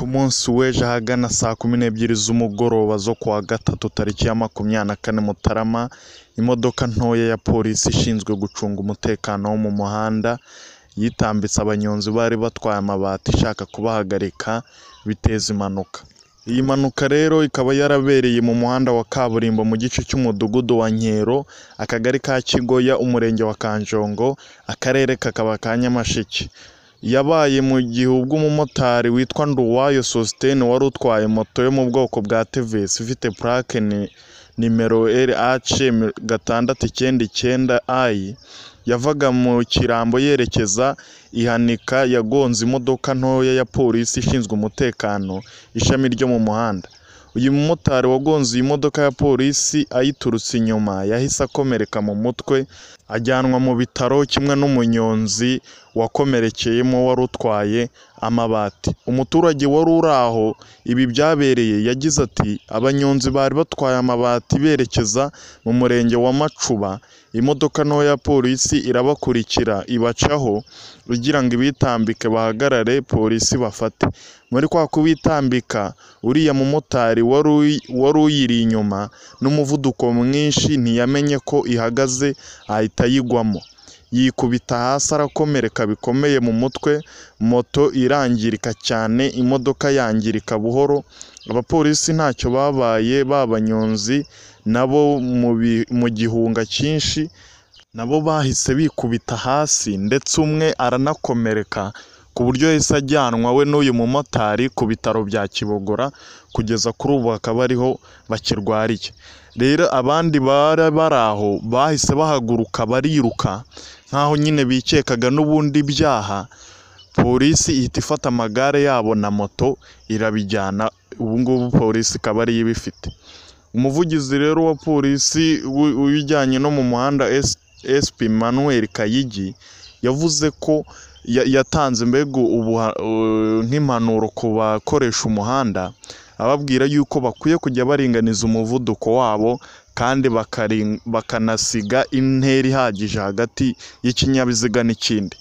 ku munsi w'ejo ahagana saa kumi n'ebyiri z'umugoroba zo kuwa gatatu tariki ya makumyabiri na kane Mutarama, imodoka ntoya ya polisi ishinzwe gucunga umutekano wo mu muhanda, yitambitse abanyonzi bari batwaye amabati ishaka kubahagarika biteza impanuka. Iyi mpanuka rero ikaba yarabereye mu muhanda wa kaburimbo mu gice cy'umudugudu wa Nkero, akagari ka Kigoya, umurenge wa Kanjongo, akarere kakaba ka Nyamasheke. yabaye mu gihe ubwo umumotari witwa Nduwayo Sosthene wari utwaye moto yo mu bwoko bwa TVS ifite plaque nimero LH gatandatu icyenda icyenda I yavaga mu kirambo yerekeza ihanika yagonze imodoka ntoya ya polisi ishinzwe umutekano ishami ryo mu muhanda uyu mumotari wagonze iyi modoka ya polisi ayiturutse inyuma yahise akomereka mu mutwe ajyanwa mu bitaro kimwe n'umunyonzi wakomerekeyemo wari utwaye amabati. Umuturage wari uri aho ibi byabereye yagize ati “Abanyonzi bari batwaye amabati berekeza mu murenge wa Macuba, imodoka ntoya ya polisi irabakurikira ibacaho kugira ngo ibitambike bahagarare polisi bafate. Muri kwa kubitambika uriya mumotari wari uyiri inyuma n'umuvuduko mwinshi ntiyamenye ko ihagaze ahita ayigwamo. yikubita hasi arakomereka bikomeye mu mutwe, moto irangirika cyane, imodoka yangirika buhoro, abapolisi ntacyo babaye b'abanyonzi nabo bo mu gihunga cyinshi, nabo bahise bikubita hasi ndetse umwe aranakomereka. ku buryo yahise ajyanwa we n'uyu mumotari ku bitaro bya Kibogora kugeza kuri ubu akaba ariho bakirwariye rero abandi bari bari aho bahise bahaguruka bariruka nk'aho nyine bikekaga n'ubundi byaha polisi ihita ifata amagare yabo na moto irabijyana ubu ngubu polisi ikaba ariyo ibifite umuvugizi rero wa polisi wijyanye no mu muhanda SP Manuel Kayigi yavuze ko yatanze mbega nk'impanuro ku bakoresha umuhanda ababwira yuko bakwiye kujya baringaniza umuvuduko wabo kandi bakanasiga intera ihagije hagati y'ikinyabiziga n'ikindi.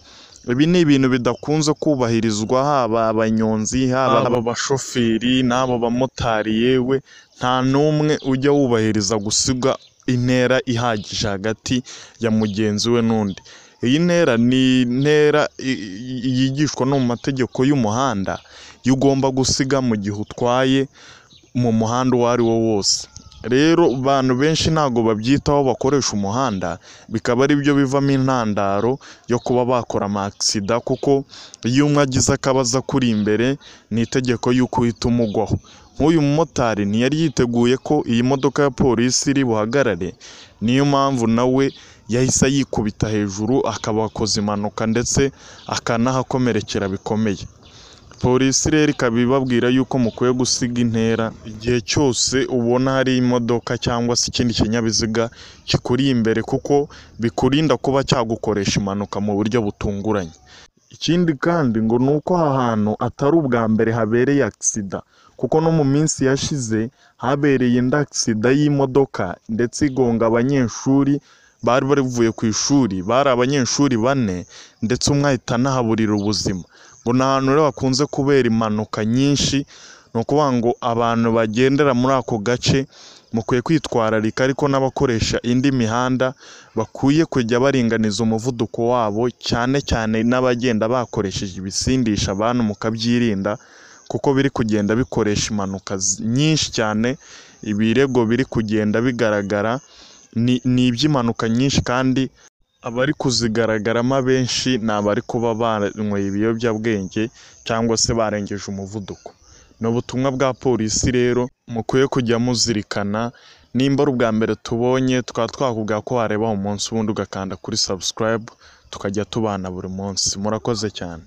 Ibi ni ibintu bidakunze kubahirizwa haba abanyonzi, haba abashoferi n’abo bamotari, yewe nta n'umwe ujya wubahiriza gusiga intera ihagije hagati ya mugenzi we n'undi. iyi ntera ni intera yigishwa no mu mategeko y'umuhanda yo ugomba gusiga mu gihe utwaye mu muhanda uwo ari wo wose rero abantu benshi ntabwo babyitaho bakoresha umuhanda bikaba ari byo bivamo intandaro yo kuba bakora amasida kuko iyo umwe agize akabazo akuri imbere ni itegeko y'uko uhita umugwaho nk'uyu mumotari ntiyari yiteguye ko iyi modoka ya polisi iri buhagarare niyo mpamvu nawe yahise yikubita hejuru akaba akoze impanuka ndetse akanahakomerekera bikomeye polisi rero ikaba ibabwira yuko mukwiye gusiga intera igihe cyose ubona hari imodoka cyangwa se ikindi kinyabiziga kikuri imbere kuko bikurinda kuba cyagukoresha impanuka mu buryo butunguranye ikindi kandi ngo ni uko aha hantu atari ubwa mbere habereye agisida kuko no mu minsi yashize habereye indi y'imodoka ndetse igonga abanyeshuri bari bavuye ku ishuri bari abanyeshuri bane ndetse umwe ahita anahaburira ubuzima, ngo ni ahantu rero hakunze kubera impanuka nyinshi, ni ukuvuga ngo abantu bagendera muri ako gace mukwiye kwitwararika ariko n'abakoresha indi mihanda bakwiye kujya baringaniza umuvuduko wabo, cyane cyane n'abagenda bakoresheje ibisindisha abantu mukabyirinda kuko biri kugenda bikoresha impanuka nyinshi cyane, ibirego biri kugenda bigaragara. ni iby'impanuka nyinshi kandi abari kuzigaragaramo abenshi ni abari kuba banyweye ibiyobyabwenge cyangwa se barengeje umuvuduko, ni ubutumwa bwa polisi rero mukwiye kujya muzirikana, nimba ari ubwa mbere tubonye tukaba twakubwira ko warebaho umunsi wundi ugakanda kuri sabusikarayibu tukajya tubana buri munsi murakoze cyane.